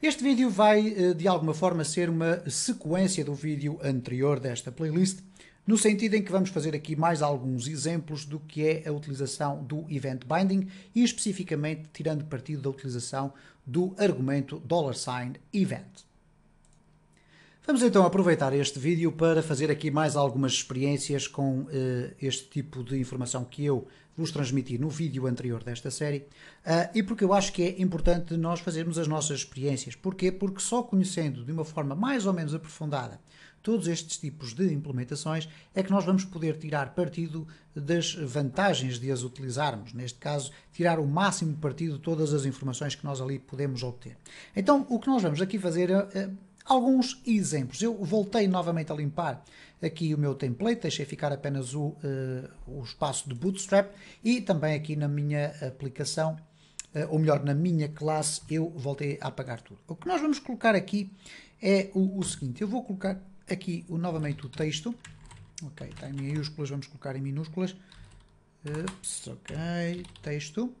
Este vídeo vai, eh, de alguma forma, ser uma sequência do vídeo anterior desta playlist, no sentido em que vamos fazer aqui mais alguns exemplos do que é a utilização do Event Binding e, especificamente, tirando partido da utilização do argumento $Event. Vamos então aproveitar este vídeo para fazer aqui mais algumas experiências com uh, este tipo de informação que eu vos transmiti no vídeo anterior desta série uh, e porque eu acho que é importante nós fazermos as nossas experiências. Porquê? Porque só conhecendo de uma forma mais ou menos aprofundada todos estes tipos de implementações é que nós vamos poder tirar partido das vantagens de as utilizarmos. Neste caso, tirar o máximo partido de todas as informações que nós ali podemos obter. Então, o que nós vamos aqui fazer. Uh, Alguns exemplos. Eu voltei novamente a limpar aqui o meu template, deixei ficar apenas o, uh, o espaço de Bootstrap e também aqui na minha aplicação, uh, ou melhor, na minha classe, eu voltei a apagar tudo. O que nós vamos colocar aqui é o, o seguinte, eu vou colocar aqui o, novamente o texto, ok, está em maiúsculas, vamos colocar em minúsculas, Ups, ok, texto,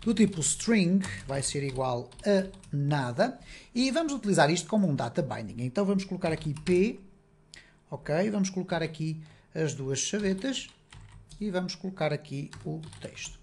do tipo string, vai ser igual a nada, e vamos utilizar isto como um data binding. Então vamos colocar aqui p, ok, vamos colocar aqui as duas chavetas e vamos colocar aqui o texto.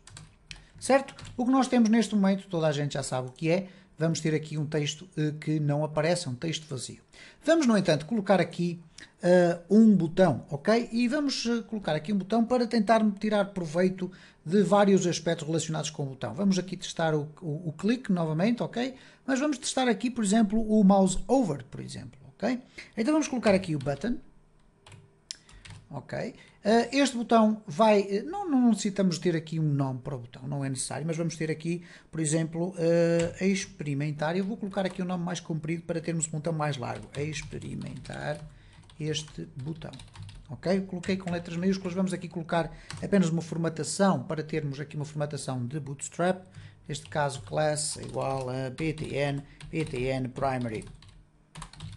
Certo? O que nós temos neste momento, toda a gente já sabe o que é, vamos ter aqui um texto eh, que não aparece, é um texto vazio. Vamos, no entanto, colocar aqui uh, um botão, ok? E vamos eh, colocar aqui um botão para tentar tirar proveito de vários aspectos relacionados com o botão. Vamos aqui testar o, o, o clique novamente, ok? Mas vamos testar aqui, por exemplo, o mouse over, por exemplo, ok? Então vamos colocar aqui o button, ok? Uh, este botão vai, não, não necessitamos ter aqui um nome para o botão, não é necessário, mas vamos ter aqui, por exemplo, uh, experimentar, eu vou colocar aqui um nome mais comprido para termos um botão mais largo, experimentar este botão. Ok? Coloquei com letras maiúsculas, vamos aqui colocar apenas uma formatação para termos aqui uma formatação de Bootstrap. Neste caso, class igual a btn, btn primary.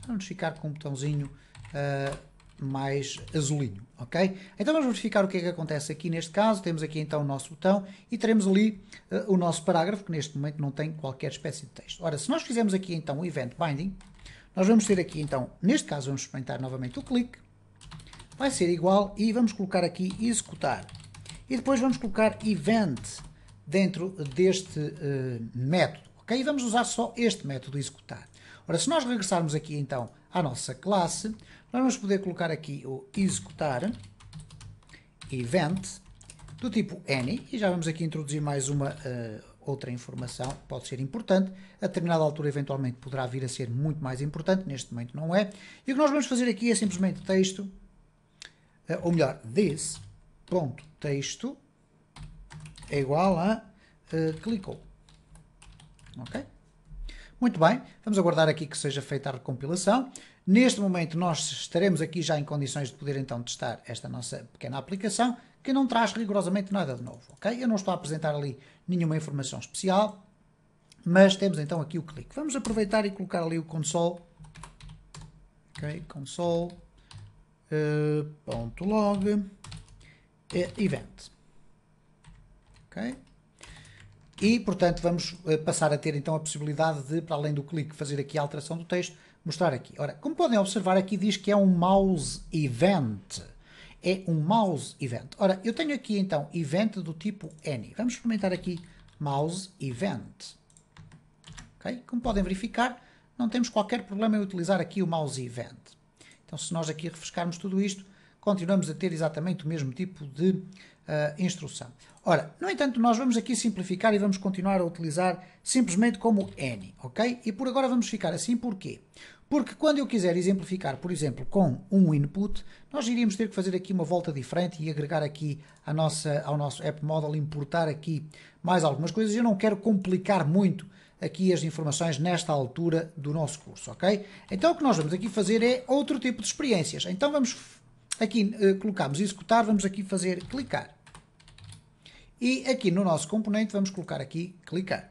Vamos ficar com um botãozinho uh, mais azulinho, ok? Então vamos verificar o que é que acontece aqui neste caso. Temos aqui então o nosso botão e teremos ali uh, o nosso parágrafo, que neste momento não tem qualquer espécie de texto. Ora, se nós fizermos aqui então o event binding, nós vamos ter aqui então, neste caso vamos experimentar novamente o clique, vai ser igual e vamos colocar aqui executar. E depois vamos colocar event dentro deste uh, método, ok? E vamos usar só este método executar. Ora, se nós regressarmos aqui então à nossa classe, nós vamos poder colocar aqui o executar event do tipo any, e já vamos aqui introduzir mais uma uh, outra informação, pode ser importante, a determinada altura eventualmente poderá vir a ser muito mais importante, neste momento não é. E o que nós vamos fazer aqui é simplesmente texto, eh, ou melhor, this.texto é igual a uh, clicou. Ok? Muito bem, vamos aguardar aqui que seja feita a recompilação. Neste momento nós estaremos aqui já em condições de poder então testar esta nossa pequena aplicação, que não traz rigorosamente nada de novo, ok? Eu não estou a apresentar ali nenhuma informação especial, mas temos então aqui o clique. Vamos aproveitar e colocar ali o console, ok? Console, eh, ponto log, uh, event, ok? E, portanto, vamos eh, passar a ter então a possibilidade de, para além do clique, fazer aqui a alteração do texto, mostrar aqui. Ora, como podem observar, aqui diz que é um mouse event. É um mouse event. Ora, eu tenho aqui então event do tipo any. Vamos experimentar aqui mouse event. Okay? Como podem verificar, não temos qualquer problema em utilizar aqui o mouse event. Então, se nós aqui refrescarmos tudo isto, continuamos a ter exatamente o mesmo tipo de uh, instrução. Ora, no entanto, nós vamos aqui simplificar e vamos continuar a utilizar simplesmente como n, ok? E por agora vamos ficar assim, porquê? Porque quando eu quiser exemplificar, por exemplo, com um input, nós iríamos ter que fazer aqui uma volta diferente e agregar aqui a nossa, ao nosso app model, importar aqui mais algumas coisas. Eu não quero complicar muito aqui as informações nesta altura do nosso curso, ok? Então o que nós vamos aqui fazer é outro tipo de experiências. Então vamos Aqui uh, eh, colocamos executar, vamos aqui fazer clicar. E aqui no nosso componente vamos colocar aqui clicar.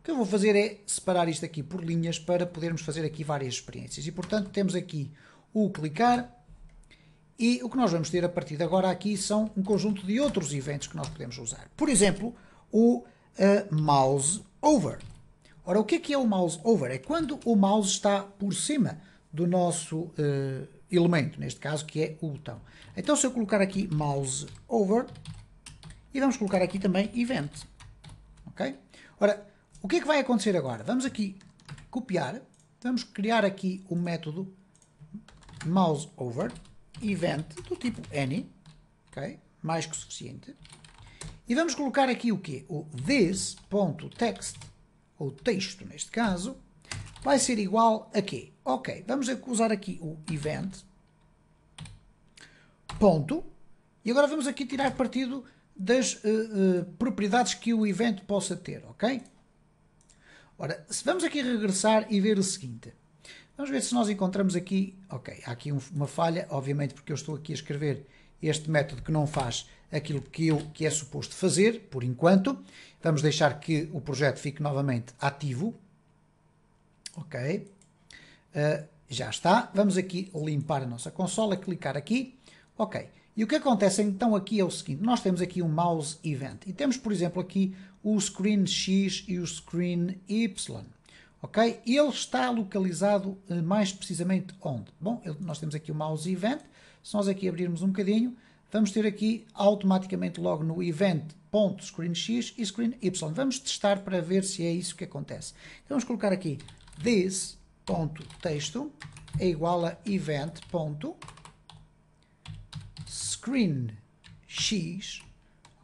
O que eu vou fazer é separar isto aqui por linhas para podermos fazer aqui várias experiências. E portanto temos aqui o clicar e o que nós vamos ter a partir de agora aqui são um conjunto de outros eventos que nós podemos usar. Por exemplo, o uh, mouse over. Ora, o que é que é o mouse over? É quando o mouse está por cima do nosso uh, elemento, neste caso, que é o botão. Então, se eu colocar aqui mouse over, e vamos colocar aqui também event. Ok? Ora, o que é que vai acontecer agora? Vamos aqui copiar, vamos criar aqui o um método mouse over event do tipo any, ok? Mais que suficiente. E vamos colocar aqui o quê? O this.text, ou texto neste caso, vai ser igual a quê? Ok, vamos usar aqui o event, ponto, e agora vamos aqui tirar partido das uh, uh, propriedades que o evento possa ter, ok? Ora, vamos aqui regressar e ver o seguinte. Vamos ver se nós encontramos aqui, ok, há aqui um, uma falha, obviamente porque eu estou aqui a escrever este método que não faz aquilo que, eu, que é suposto fazer, por enquanto. Vamos deixar que o projeto fique novamente ativo, Ok. Uh, já está. Vamos aqui limpar a nossa consola, clicar aqui. Ok. E o que acontece então aqui é o seguinte, nós temos aqui um mouse event e temos, por exemplo, aqui o screen X e o screen Y. Ok? Ele está localizado eh, mais precisamente onde? Bom, nós temos aqui o mouse event. Se nós aqui abrirmos um bocadinho, vamos ter aqui automaticamente logo no event.screenX e screen Y. Vamos testar para ver se é isso que acontece. Então vamos colocar aqui this.texto é igual a event.screen x,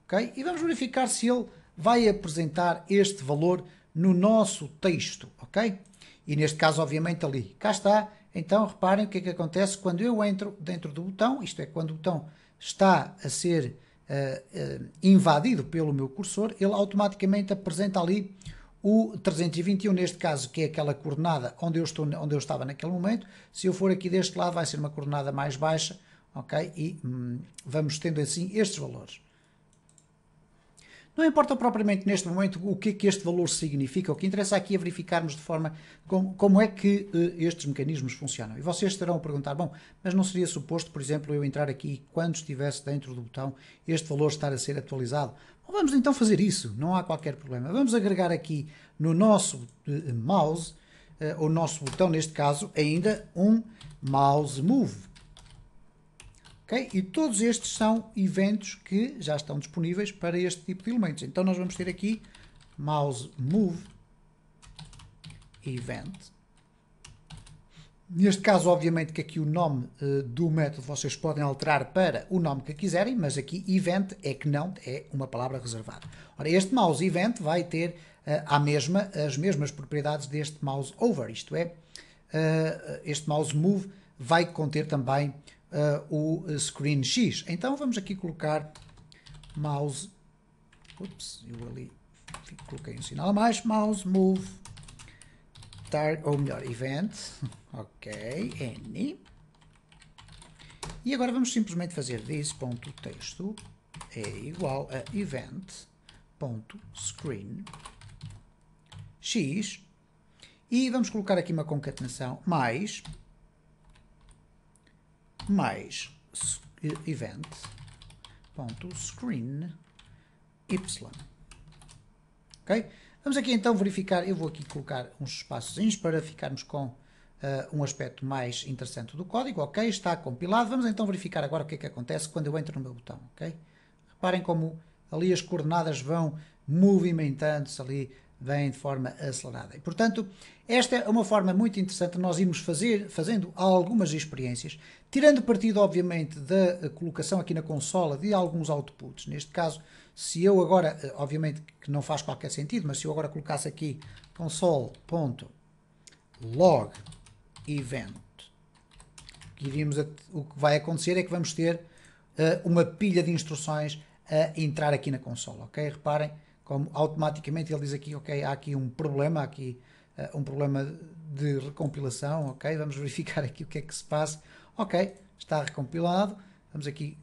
ok? E vamos verificar se ele vai apresentar este valor no nosso texto, ok? E neste caso, obviamente, ali. Cá está. Então, reparem o que é que acontece quando eu entro dentro do botão, isto é, quando o botão está a ser uh, uh, invadido pelo meu cursor, ele automaticamente apresenta ali o 321, neste caso, que é aquela coordenada onde eu, estou, onde eu estava naquele momento, se eu for aqui deste lado, vai ser uma coordenada mais baixa, ok? E hum, vamos tendo assim estes valores. Não importa propriamente neste momento o que é que este valor significa, o que interessa aqui é verificarmos de forma como, como é que uh, estes mecanismos funcionam. E vocês estarão a perguntar, bom, mas não seria suposto, por exemplo, eu entrar aqui quando estivesse dentro do botão este valor estar a ser atualizado? Bom, vamos então fazer isso, não há qualquer problema. Vamos agregar aqui no nosso uh, mouse, uh, o nosso botão neste caso, ainda um mouse move. Okay? E todos estes são eventos que já estão disponíveis para este tipo de elementos. Então nós vamos ter aqui mouse move event. Neste caso, obviamente, que aqui o nome uh, do método vocês podem alterar para o nome que quiserem, mas aqui event é que não, é uma palavra reservada. Ora, este mouse event vai ter uh, mesma, as mesmas propriedades deste mouse over, isto é, uh, este mouse move vai conter também uh, o screen X. Então vamos aqui colocar mouse, ups, eu ali coloquei um sinal a mais, mouse move, target, ou melhor, event, ok, n. E agora vamos simplesmente fazer this.texto é igual a event.screen x e vamos colocar aqui uma concatenação mais mais event.screen y. Ok? Vamos aqui então verificar, eu vou aqui colocar uns espaços para ficarmos com uh, um aspecto mais interessante do código, ok? Está compilado, vamos então verificar agora o que é que acontece quando eu entro no meu botão, ok? Reparem como ali as coordenadas vão movimentando-se ali vêm de forma acelerada. E, portanto, esta é uma forma muito interessante de nós irmos fazer, fazendo algumas experiências, tirando partido, obviamente, da eh, colocação aqui na consola de alguns outputs. Neste caso, se eu agora, eh, obviamente que não faz qualquer sentido, mas se eu agora colocasse aqui console.log event, iríamos o que vai acontecer é que vamos ter uh, uma pilha de instruções a entrar aqui na consola, ok? Reparem, como automaticamente ele diz aqui, ok, há aqui um problema, há aqui uh, um problema de recompilação, ok, vamos verificar aqui o que é que se passa, ok, está recompilado, vamos aqui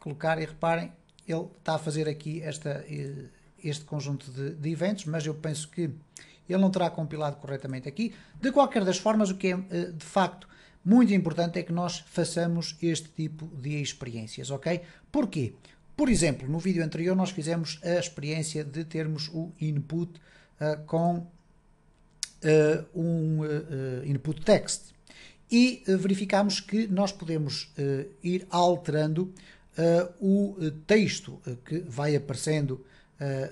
colocar e reparem, ele está a fazer aqui esta, eh, este conjunto de, de eventos, mas eu penso que ele não terá compilado corretamente aqui. De qualquer das formas, o que é uh, de facto muito importante é que nós façamos este tipo de experiências, ok? Porquê? Por exemplo, no vídeo anterior nós fizemos a experiência de termos o input uh, com uh, um uh, input text e verificamos que nós podemos ir alterando o texto que vai aparecendo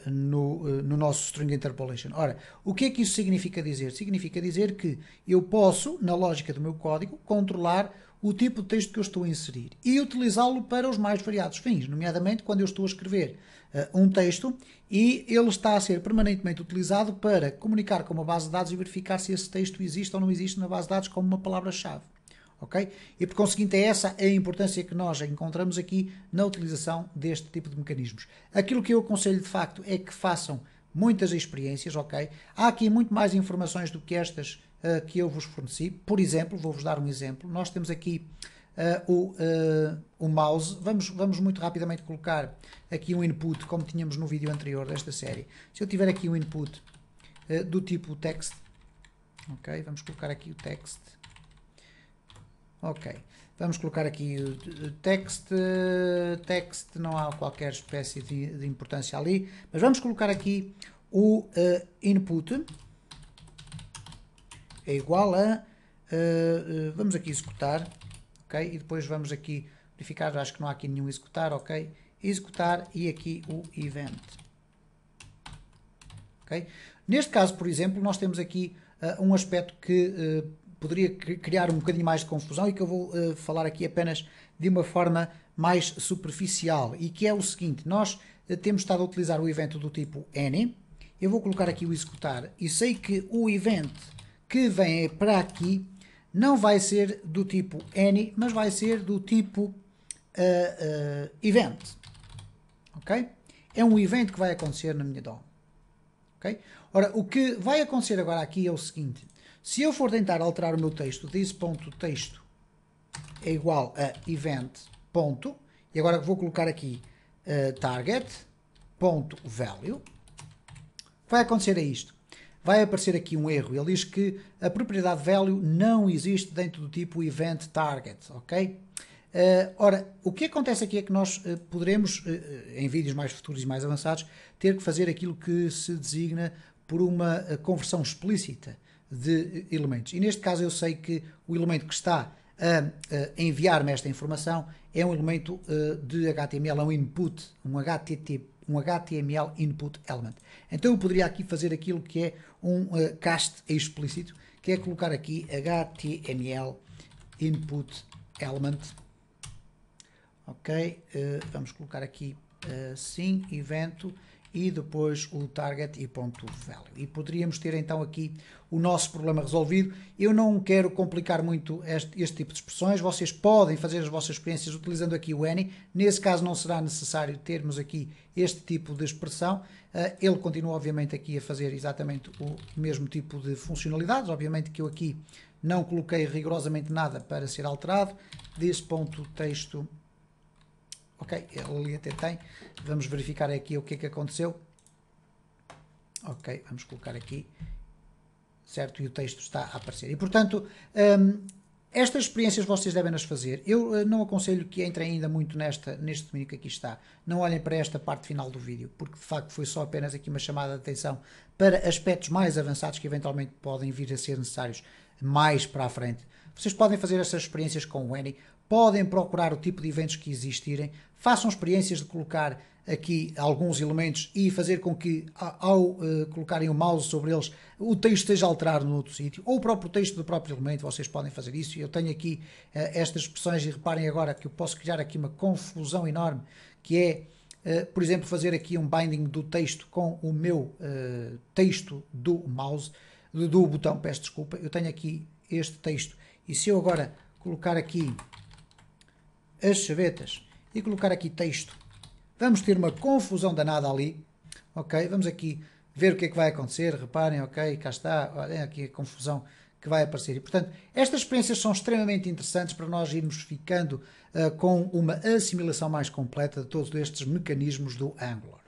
no, no, nosso string interpolation. Ora, o que é que isso significa dizer? Significa dizer que eu posso, na lógica do meu código, controlar o tipo de texto que eu estou a inserir e utilizá-lo para os mais variados fins, nomeadamente quando eu estou a escrever uh, um texto e ele está a ser permanentemente utilizado para comunicar com uma base de dados e verificar se esse texto existe ou não existe na base de dados como uma palavra-chave. Okay? E por conseguinte é essa a importância que nós encontramos aqui na utilização deste tipo de mecanismos. Aquilo que eu aconselho de facto é que façam muitas experiências, ok? Há aqui muito mais informações do que estas uh, que eu vos forneci. Por exemplo, vou-vos dar um exemplo. Nós temos aqui uh, o, uh, o mouse. Vamos, vamos muito rapidamente colocar aqui um input, como tínhamos no vídeo anterior desta série. Se eu tiver aqui um input do tipo text, ok, vamos colocar aqui o text. Ok, vamos colocar aqui o text, text, não há qualquer espécie de, de importância ali, mas vamos colocar aqui o input, é igual a... Uh, uh, vamos aqui executar, ok? E depois vamos aqui verificar, acho que não há aqui nenhum executar, ok? Executar e aqui o event. Okay? Neste caso, por exemplo, nós temos aqui uh, um aspecto que poderia criar um bocadinho mais de confusão e que eu vou falar aqui apenas de uma forma mais superficial e que é o seguinte, nós temos estado a utilizar o evento do tipo N, eu vou colocar aqui o executar e sei que o evento que vem para aqui não vai ser do tipo any, mas vai ser do tipo uh, uh, event. Ok? É um evento que vai acontecer na minha DOM. Ok? Ora, o que vai acontecer agora aqui é o seguinte. Se eu for tentar alterar o meu texto, this.texto é igual a event. Ponto, e agora vou colocar aqui uh, eh, target.value. Vai acontecer é isto vai aparecer aqui um erro. Ele diz que a propriedade value não existe dentro do tipo event target, ok? Uh, ora, o que acontece aqui é que nós uh, poderemos, uh, em vídeos mais futuros e mais avançados, ter que fazer aquilo que se designa por uma conversão explícita de elementos. E neste caso eu sei que o elemento que está a, enviar-me esta informação é um elemento de HTML, é um input, um HTTP um HTML Input Element. Então eu poderia aqui fazer aquilo que é um uh, cast explícito, que é colocar aqui HTML Input Element. Ok, uh, vamos colocar aqui assim, evento, e depois o target e ponto value. E poderíamos ter então aqui o nosso problema resolvido. Eu não quero complicar muito este, este tipo de expressões, vocês podem fazer as vossas experiências utilizando aqui o any. Nesse caso não será necessário termos aqui este tipo de expressão. Eh, ele continua obviamente aqui a fazer exatamente o mesmo tipo de funcionalidades, obviamente que eu aqui não coloquei rigorosamente nada para ser alterado. Desse ponto texto Ok, ali até tem. Vamos verificar aqui o que é que aconteceu. Ok, vamos colocar aqui. Certo? E o texto está a aparecer. E, portanto, um, estas experiências vocês devem as fazer. Eu uh, não aconselho que entrem ainda muito nesta, neste domínio que aqui está. Não olhem para esta parte final do vídeo, porque de facto foi só apenas aqui uma chamada de atenção para aspectos mais avançados que eventualmente podem vir a ser necessários mais para a frente. Vocês podem fazer essas experiências com o Annie podem procurar o tipo de eventos que existirem, façam experiências de colocar aqui alguns elementos e fazer com que, ao uh, colocarem o mouse sobre eles, o texto esteja alterado no outro sítio, ou o próprio texto do próprio elemento, vocês podem fazer isso. Eu tenho aqui uh, estas expressões e reparem agora que eu posso criar aqui uma confusão enorme, que é Uh, por exemplo, fazer aqui um binding do texto com o meu uh, texto do mouse, do, do botão, peço desculpa, eu tenho aqui este texto. E se eu agora colocar aqui as chavetas e colocar aqui texto. Vamos ter uma confusão danada ali, ok? Vamos aqui ver o que é que vai acontecer, reparem, ok, cá está, olhem é aqui a confusão que vai aparecer. E, portanto, estas experiências são extremamente interessantes para nós irmos ficando uh, com uma assimilação mais completa de todos estes mecanismos do Angular.